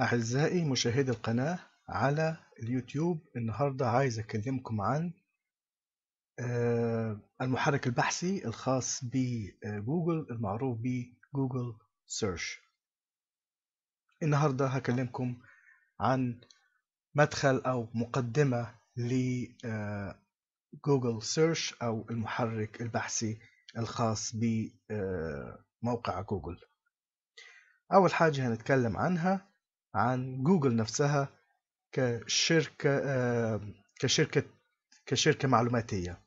أعزائي مشاهدي القناة على اليوتيوب النهاردة عايز أكلمكم عن آه، المحرك البحثي الخاص بجوجل المعروف بجوجل سيرش النهاردة هكلمكم عن مدخل أو مقدمة لجوجل آه، سيرش أو المحرك البحثي الخاص بموقع آه، جوجل أول حاجة هنتكلم عنها عن جوجل نفسها كشركة كشركة كشركة معلوماتية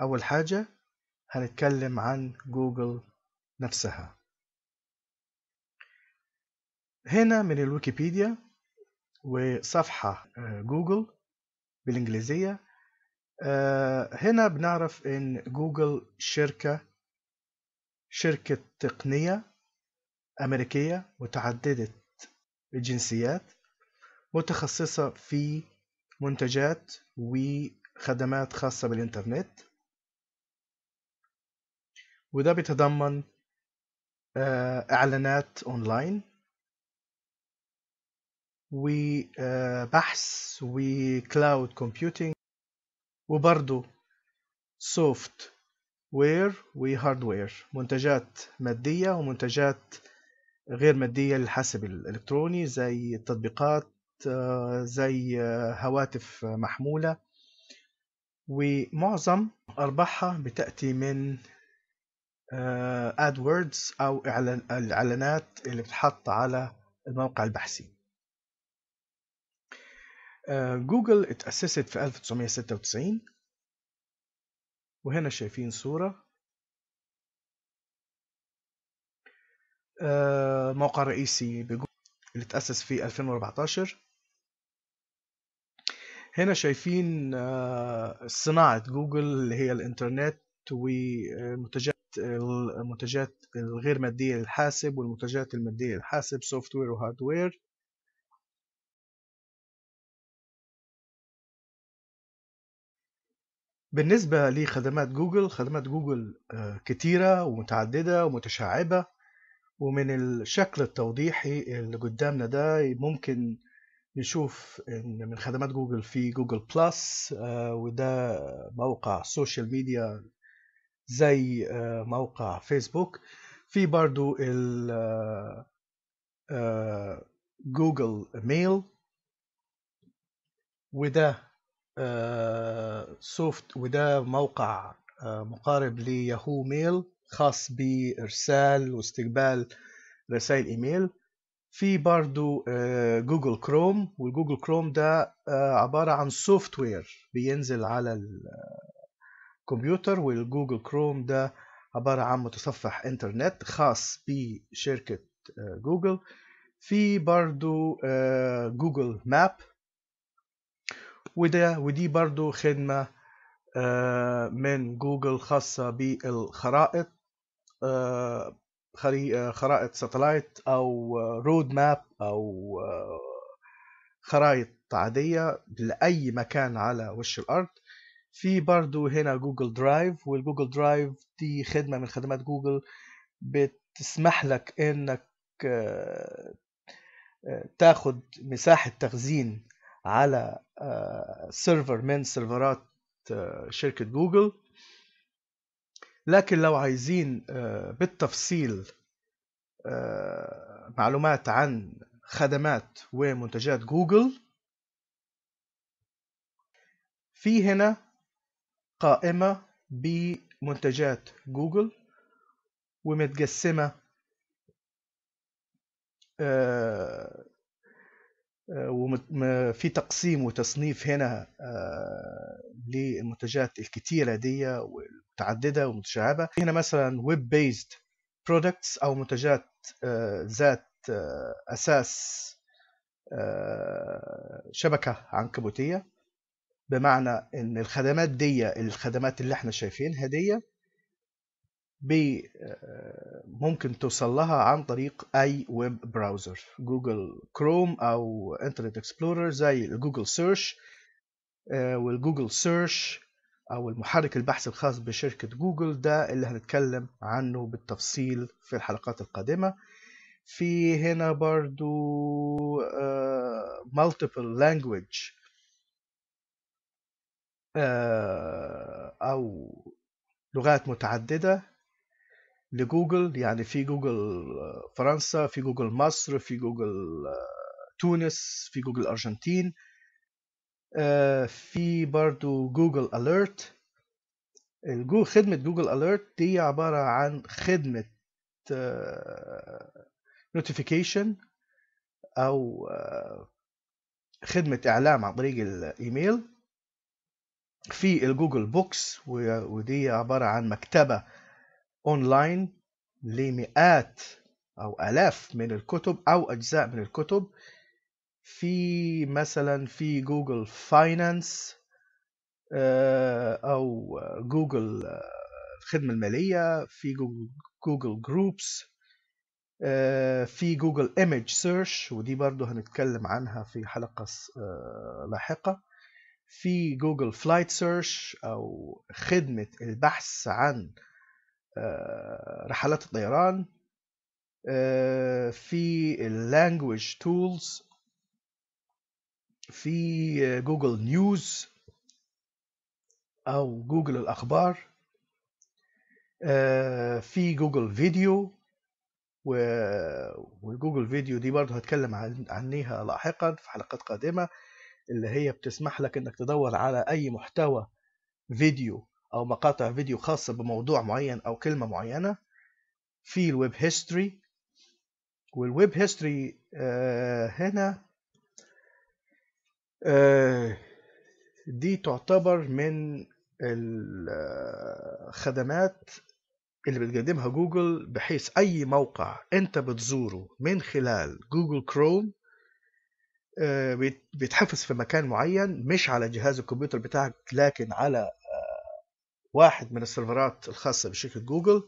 أول حاجة هنتكلم عن جوجل نفسها هنا من الويكيبيديا وصفحة آه، جوجل بالإنجليزية آه، هنا بنعرف إن جوجل شركة شركة تقنية أمريكية متعددة الجنسيات متخصصة في منتجات وخدمات خاصة بالإنترنت وده بيتضمن آه، إعلانات أونلاين وبحث وكلاود كومبيوتينج وبرضه سوفت وير وهاردوير منتجات مادية ومنتجات غير مادية للحاسب الإلكتروني زي التطبيقات آه، زي آه، هواتف محمولة ومعظم أرباحها بتأتي من ادوردز آه، أو الإعلانات اللي بتحط على الموقع البحثي جوجل اتأسست في 1996 وهنا شايفين صورة آه، موقع رئيسي بجوجل اللي اتأسس في 2014 هنا شايفين آه، صناعة جوجل اللي هي الإنترنت ومنتجات المنتجات الغير مادية للحاسب والمنتجات المادية للحاسب سوفت وير وهارد وير بالنسبة لخدمات جوجل خدمات جوجل آه، كتيرة ومتعددة ومتشعبة ومن الشكل التوضيحي اللي قدامنا ده ممكن نشوف ان من خدمات جوجل في جوجل بلس آه، وده موقع سوشيال ميديا زي آه، موقع فيسبوك في برضو ال آه، جوجل ميل وده سوفت وده موقع مقارب لياهو ميل خاص بإرسال واستقبال رسائل إيميل في برضو آه، جوجل كروم والجوجل كروم ده آه، عبارة عن سوفت وير بينزل على الكمبيوتر آه، والجوجل كروم ده عبارة عن متصفح انترنت خاص بشركة جوجل في برضو جوجل ماب وده ودي برضو خدمة من جوجل خاصة بالخرائط خرائط ساتلايت او رود ماب او خرائط عادية لأي مكان على وش الأرض في برضو هنا جوجل درايف والجوجل درايف دي خدمة من خدمات جوجل بتسمح لك انك تاخد مساحة تخزين على سيرفر آه، من سيرفرات آه، شركة جوجل لكن لو عايزين آه، بالتفصيل آه، معلومات عن خدمات ومنتجات جوجل في هنا قائمة بمنتجات جوجل ومتقسمة آه، آه، وفي تقسيم وتصنيف هنا آه، للمنتجات الكتيرة دي والمتعددة والمتشعبة هنا مثلا ويب بيزد برودكتس أو منتجات آه، ذات أساس شبكة عنكبوتية بمعنى إن الخدمات دي الخدمات اللي احنا شايفينها دي آه، ممكن توصل لها عن طريق اي ويب براوزر جوجل كروم او انترنت اكسبلورر زي الجوجل سيرش آه، والجوجل سيرش او المحرك البحث الخاص بشركه جوجل ده اللي هنتكلم عنه بالتفصيل في الحلقات القادمه في هنا برضو آه، multiple لانجويج او لغات متعدده لجوجل يعني في جوجل آه، فرنسا في جوجل مصر في جوجل آه، تونس في جوجل ارجنتين آه، في برضو جوجل أليرت خدمة جوجل أليرت دي عبارة عن خدمة نوتيفيكيشن أو خدمة إعلام عن طريق الإيميل في الجوجل بوكس ودي عبارة عن مكتبة أونلاين لمئات أو آلاف من الكتب أو أجزاء من الكتب في مثلا في جوجل فاينانس آه، أو جوجل آه، الخدمة المالية في جوجل, جوجل جروبس آه، في جوجل ايمج سيرش ودي برضو هنتكلم عنها في حلقة لاحقة في جوجل فلايت سيرش أو خدمة البحث عن آه، رحلات الطيران آه، في اللانجوج تولز في جوجل نيوز او جوجل الاخبار آه، في جوجل فيديو وجوجل فيديو دي برضه هتكلم عنها لاحقا في حلقات قادمه اللي هي بتسمح لك انك تدور على اي محتوى فيديو او مقاطع فيديو خاصه بموضوع معين او كلمه معينه في الويب هيستوري والويب هيستوري آه، هنا آه، دي تعتبر من الخدمات آه، اللي بتقدمها جوجل بحيث اي موقع انت بتزوره من خلال جوجل كروم بيتحفظ في مكان معين مش على جهاز الكمبيوتر بتاعك لكن على واحد من السيرفرات الخاصة بشركة جوجل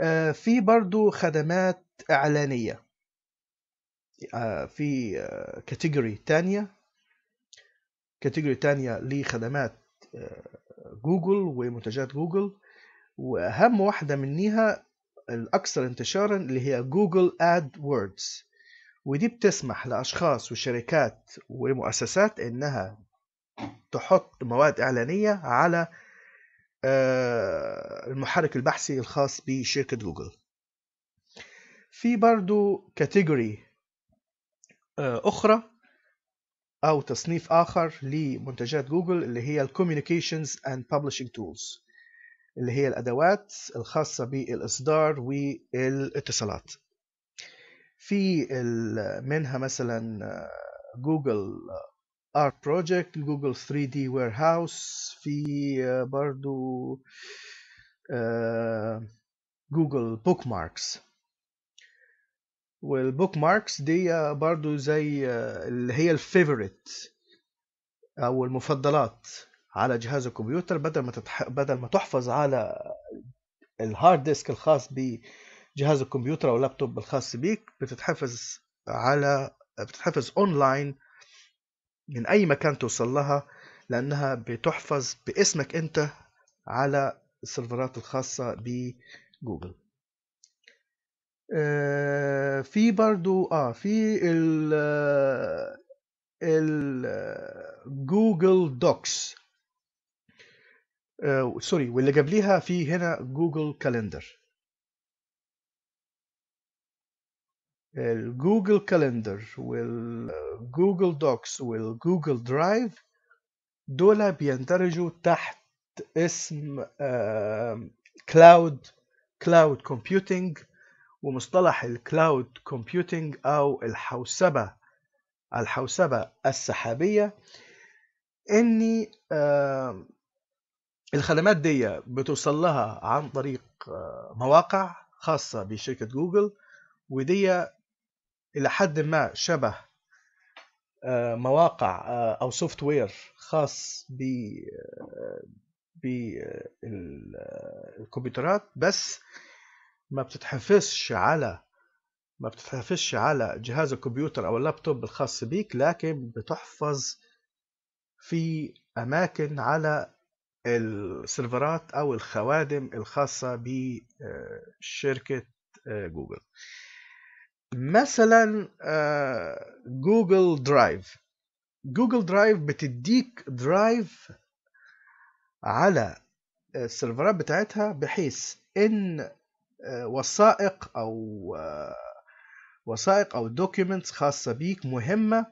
آه، في برضو خدمات إعلانية آه، في كاتيجوري آه، تانية كاتيجوري تانية لخدمات جوجل ومنتجات جوجل وأهم واحدة منيها الأكثر انتشارا اللي هي جوجل آد ووردز ودي بتسمح لأشخاص وشركات ومؤسسات إنها تحط مواد إعلانية على آه، المحرك البحثي الخاص بشركة جوجل في برضو كاتيجوري آه، أخرى أو تصنيف آخر لمنتجات جوجل اللي هي Communications and Publishing Tools اللي هي الأدوات الخاصة بالإصدار والاتصالات في منها مثلا آه، جوجل ارت بروجكت جوجل 3 دي وير هاوس في برضو جوجل بوك ماركس والبوك ماركس دي برضو زي آه، اللي هي الفيفوريت او المفضلات على جهاز الكمبيوتر بدل ما تتح... بدل ما تحفظ على الهارد ديسك الخاص بجهاز الكمبيوتر او اللابتوب الخاص بيك بتتحفظ على بتتحفظ اونلاين من أي مكان توصل لها لأنها بتحفظ باسمك أنت على السيرفرات الخاصة بجوجل آه، في برضو اه في ال آه، الجوجل دوكس آه، سوري واللي قبليها في هنا جوجل كالندر الجوجل كالندر والجوجل دوكس والجوجل درايف دول بيندرجوا تحت اسم كلاود كلاود كومبيوتنج ومصطلح الكلاود كومبيوتنج او الحوسبه الحوسبه السحابيه ان الخدمات دي بتوصل لها عن طريق آه، مواقع خاصه بشركه جوجل ودي الى حد ما شبه آه، مواقع آه، او سوفت وير خاص ب آه، بالكمبيوترات بس ما بتتحفزش على ما بتتحفزش على جهاز الكمبيوتر او اللابتوب الخاص بيك لكن بتحفظ في اماكن على السيرفرات او الخوادم الخاصه بشركه جوجل مثلا جوجل درايف جوجل درايف بتديك درايف على آه، السيرفرات بتاعتها بحيث ان آه، وثائق او آه، وثائق او دوكيومنتس خاصه بيك مهمه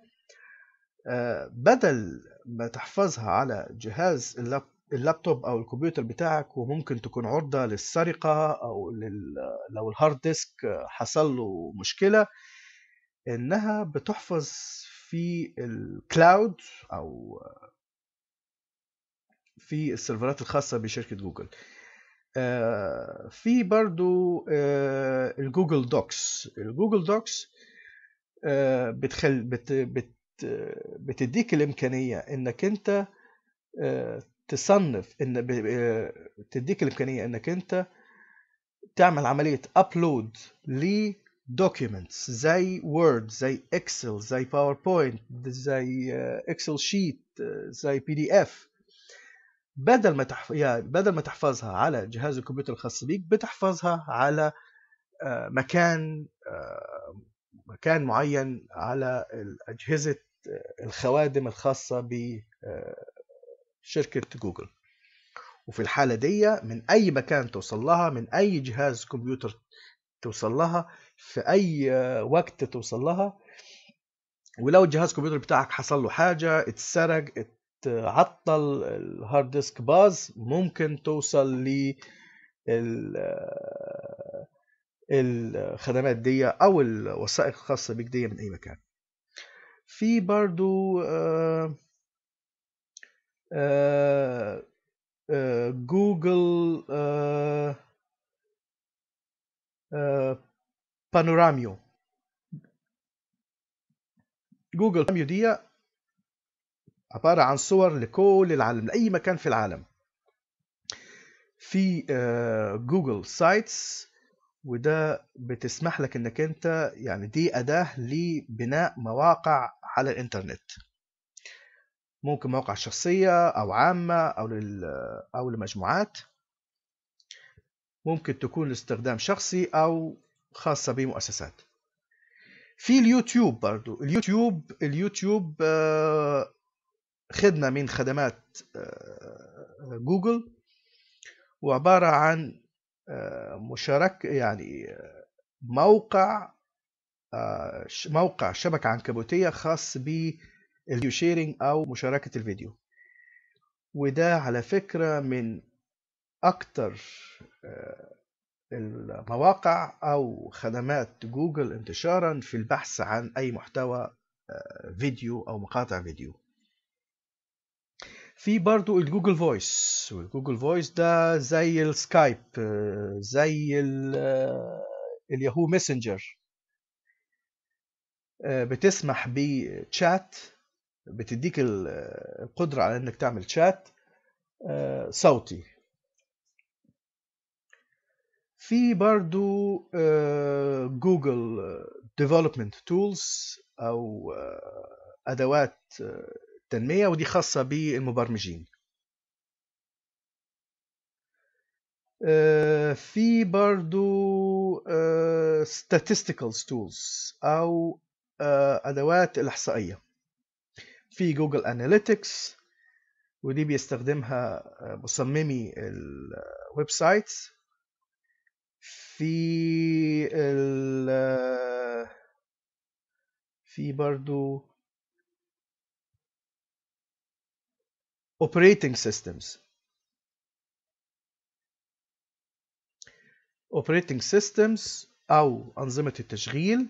بدل ما تحفظها على جهاز اللاب اللابتوب او الكمبيوتر بتاعك وممكن تكون عرضه للسرقه او لل... لو الهارد ديسك حصل له مشكله انها بتحفظ في الكلاود او في السيرفرات الخاصه بشركه جوجل آه، في برضو آه، الجوجل دوكس الجوجل دوكس آه، بتخل بت... بت... بتديك الامكانيه انك انت تصنف ان تديك الامكانيه انك انت تعمل عمليه ابلود لدوكيومنتس زي وورد زي اكسل زي باوربوينت زي اكسل آه، شيت آه، زي بي دي اف بدل ما تحف... يعني بدل ما تحفظها على جهاز الكمبيوتر الخاص بيك بتحفظها على آه، مكان مكان معين على اجهزه الخوادم الخاصه ب شركة جوجل وفي الحالة دي من أي مكان توصل لها من أي جهاز كمبيوتر توصل لها في أي وقت توصل لها ولو الجهاز كمبيوتر بتاعك حصل له حاجة اتسرق اتعطل الهارد ديسك باظ ممكن توصل ل الخدمات دي او الوثائق الخاصة بيك دي من اي مكان في برضو آه آه، آه، جوجل آه، بانوراميو جوجل بانوراميو دي عبارة عن صور لكل العالم لأي مكان في العالم في جوجل سايتس وده بتسمح لك انك انت يعني دي اداه لبناء مواقع على الانترنت ممكن مواقع شخصية أو عامة أو لل أو لمجموعات ممكن تكون لاستخدام شخصي أو خاصة بمؤسسات في اليوتيوب برضو اليوتيوب اليوتيوب آه، خدمة من خدمات آه، جوجل وعبارة عن آه، مشارك يعني موقع موقع شبكة عنكبوتية خاص ب الفيديو شيرنج أو مشاركة الفيديو وده على فكرة من أكتر آه، المواقع أو خدمات جوجل انتشارا في البحث عن أي محتوى آه، فيديو أو مقاطع فيديو في برضو الجوجل فويس والجوجل فويس ده زي السكايب آه، زي الياهو ماسنجر بتسمح بشات بتديك القدرة على انك تعمل شات آه، صوتي في برضو جوجل ديفلوبمنت تولز او آه، ادوات آه، تنمية ودي خاصة بالمبرمجين في برضو statistical tools او ادوات الاحصائيه في جوجل اناليتكس ودي بيستخدمها آه، مصممي الويب سايتس في ال آه، في برضو operating systems operating systems او انظمه التشغيل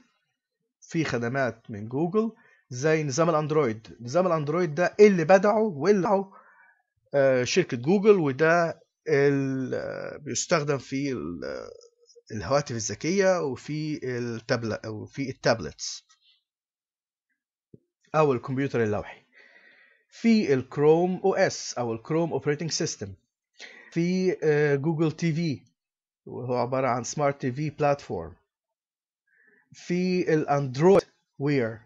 في خدمات من جوجل زي نظام الاندرويد نظام الاندرويد ده اللي بدعه واللي آه شركه جوجل وده آه، بيستخدم في آه، الهواتف الذكيه وفي التابلت وفي التابلتس او الكمبيوتر اللوحي في الكروم او اس او الكروم اوبريتنج سيستم في آه، جوجل تي في وهو عباره عن سمارت تي في بلاتفورم في الاندرويد وير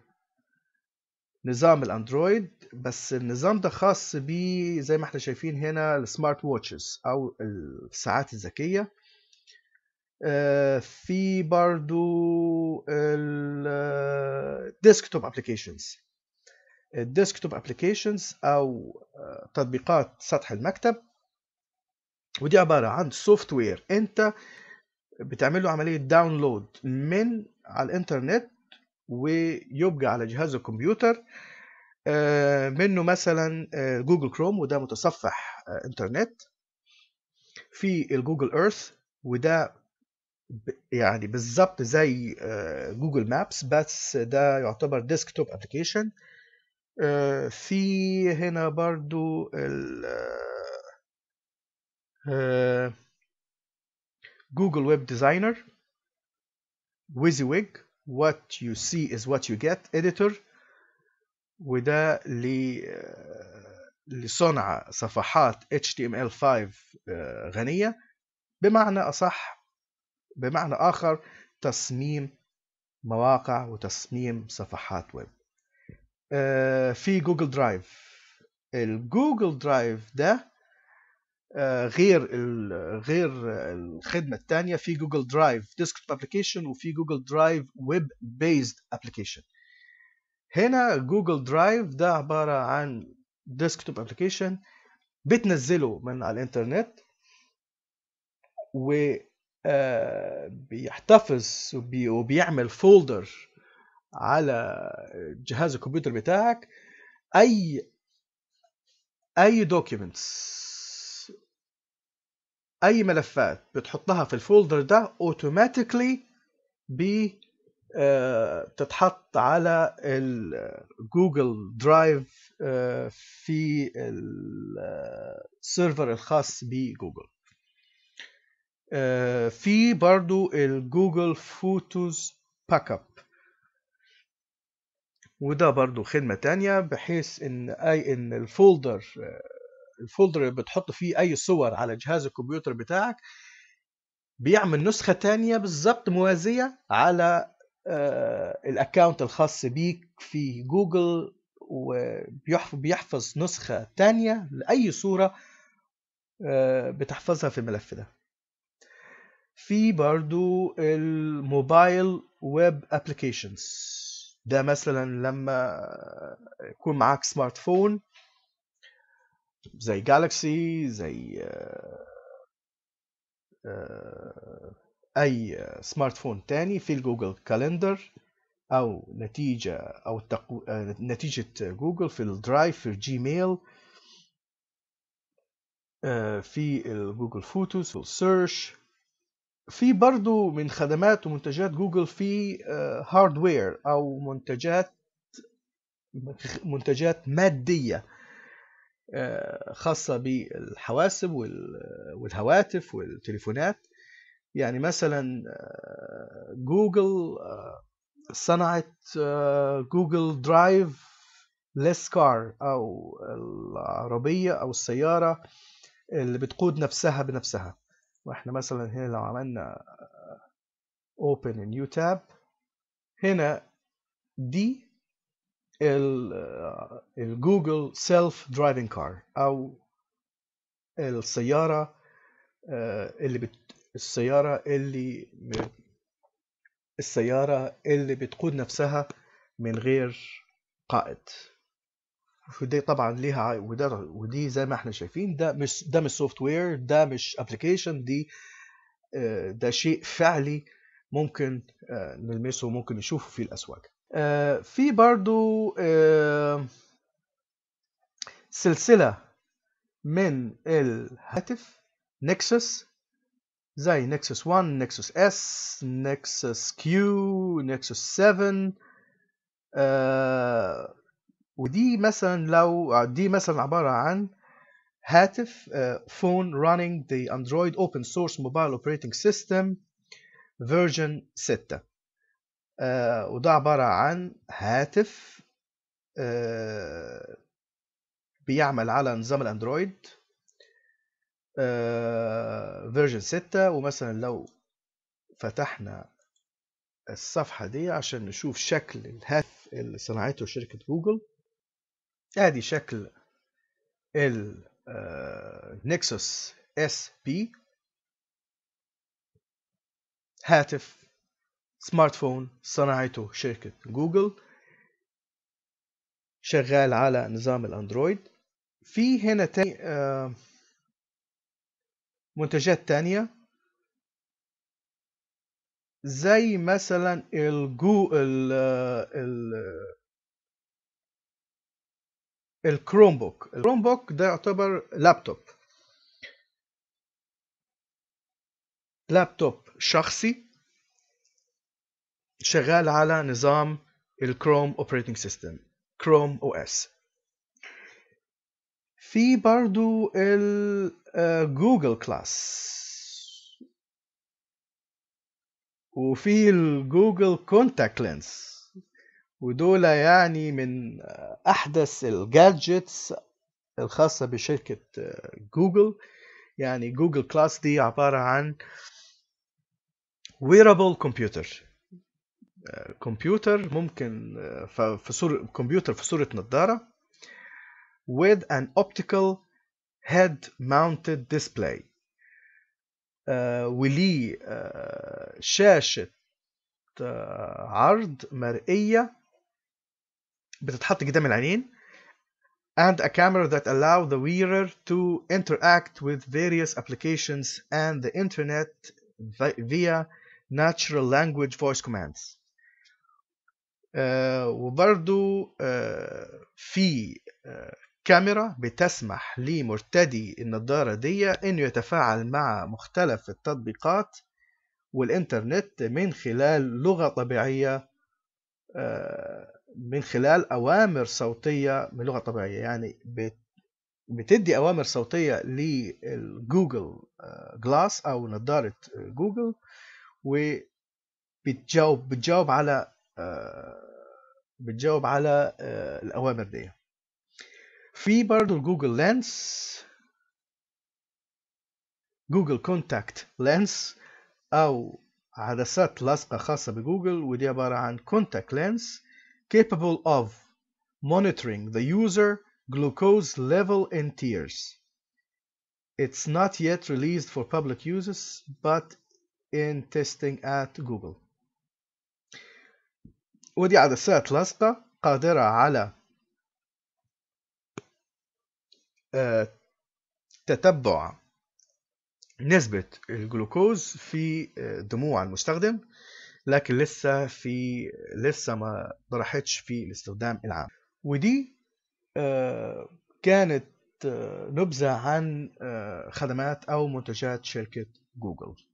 نظام الاندرويد بس النظام ده خاص بيه زي ما احنا شايفين هنا السمارت واتشز او الساعات الذكيه آه، في برضو الديسكتوب ابليكيشنز الديسكتوب ابليكيشنز او آه، تطبيقات سطح المكتب ودي عباره عن سوفت وير انت بتعمل له عمليه داونلود من على الانترنت ويبقى على جهاز الكمبيوتر آه، منه مثلا آه، جوجل كروم وده متصفح آه، انترنت في الجوجل ايرث وده يعني بالظبط زي جوجل مابس بس ده يعتبر ديسكتوب ابلكيشن في هنا برضو جوجل ويب ديزاينر ويزي ويج what you see is what you get editor وده لصنع صفحات HTML5 آه، غنية بمعنى أصح بمعنى آخر تصميم مواقع وتصميم صفحات ويب آه، في جوجل درايف الجوجل درايف ده آه، غير غير الخدمه الثانيه في جوجل درايف ديسكتوب ابلكيشن وفي جوجل درايف ويب بيزد ابلكيشن هنا جوجل درايف ده عباره عن ديسكتوب ابلكيشن بتنزله من على الانترنت و آه، بيحتفظ وبيعمل فولدر على جهاز الكمبيوتر بتاعك اي اي دوكيومنتس اي ملفات بتحطها في الفولدر ده اوتوماتيكلي آه، بتتحط على الجوجل درايف آه، آه، في السيرفر الخاص بجوجل في برضو الجوجل فوتوز باك اب وده برضو خدمة تانية بحيث ان اي ان الفولدر الفولدر اللي بتحط فيه اي صور على جهاز الكمبيوتر بتاعك بيعمل نسخه تانية بالظبط موازيه على آه، الاكونت الخاص بيك في جوجل وبيحفظ نسخه تانية لاي صوره آه، بتحفظها في الملف ده في برضو الموبايل ويب ابلكيشنز ده مثلا لما يكون معاك سمارت فون زي جالكسي زي آه، آه، اي سمارت فون تاني في الجوجل كالندر او نتيجه او التقو... آه، نتيجه جوجل في الدرايف في الجيميل في الجوجل فوتوس والسيرش في برضو من خدمات ومنتجات جوجل في هاردوير او منتجات منتجات ماديه آه، خاصة بالحواسب والهواتف والتليفونات يعني مثلا آه، جوجل آه، صنعت جوجل درايف ليس كار أو العربية أو السيارة اللي بتقود نفسها بنفسها واحنا مثلا هنا لو عملنا open a new tab هنا دي الجوجل سيلف درايفنج كار او السياره آه، اللي بت... السياره اللي السياره اللي بتقود نفسها من غير قائد ودي طبعا ليها وده ودي زي ما احنا شايفين ده مش ده مش سوفت وير ده مش ابلكيشن دي آه، ده شيء فعلي ممكن آه، نلمسه وممكن نشوفه في الاسواق آه، في برضو آه، سلسلة من الهاتف نكسس زي نكسس 1 نكسس اس نكسس كيو نكسس 7 ودي مثلا لو دي مثلا عبارة عن هاتف فون آه، running the Android open source mobile operating system version 6 آه، وده عبارة عن هاتف آه، بيعمل على نظام الاندرويد فيرجن آه، 6 ومثلا لو فتحنا الصفحة دي عشان نشوف شكل الهاتف اللي صنعته شركة جوجل ادي شكل النكسوس اس بي هاتف سمارت فون صنعته شركة جوجل شغال على نظام الاندرويد في هنا تاني آه، منتجات تانية زي مثلا الجو ال ال الكروم بوك الكروم بوك ده يعتبر لابتوب لابتوب شخصي شغال على نظام الكروم اوبريتنج سيستم كروم او اس في برضو الجوجل كلاس آه، وفي الجوجل كونتاكت لينس ودول يعني من آه، احدث الجادجتس الخاصة بشركة جوجل آه، يعني جوجل كلاس دي عبارة عن ويرابل كمبيوتر كمبيوتر ممكن في صورة كمبيوتر في صورة نظارة with an optical head mounted display وليه شاشة عرض مرئية بتتحط قدام العينين and a camera that allow the wearer to interact with various applications and the internet via natural language voice commands آه، وبرضو آه، في آه، كاميرا بتسمح لمرتدي النضارة دي انه يتفاعل مع مختلف التطبيقات والإنترنت من خلال لغة طبيعية من خلال أوامر صوتية من لغة طبيعية يعني بتدي أوامر صوتية لجوجل جلاس أو نظارة جوجل وبتجاوب بتجاوب على بتجاوب على الاوامر دي في برضو جوجل لانس جوجل كونتاكت لانس او عدسات لاصقه خاصه بجوجل ودي عباره عن كونتاكت لانس capable of monitoring the user glucose level in tears It's not yet released for public uses, but in testing at Google. ودي عدسات لاصقة قادرة على آه، تتبع نسبة الجلوكوز في آه، دموع المستخدم لكن لسه في لسه ما طرحتش في الاستخدام العام ودي آه، كانت نبذة عن خدمات أو منتجات شركة جوجل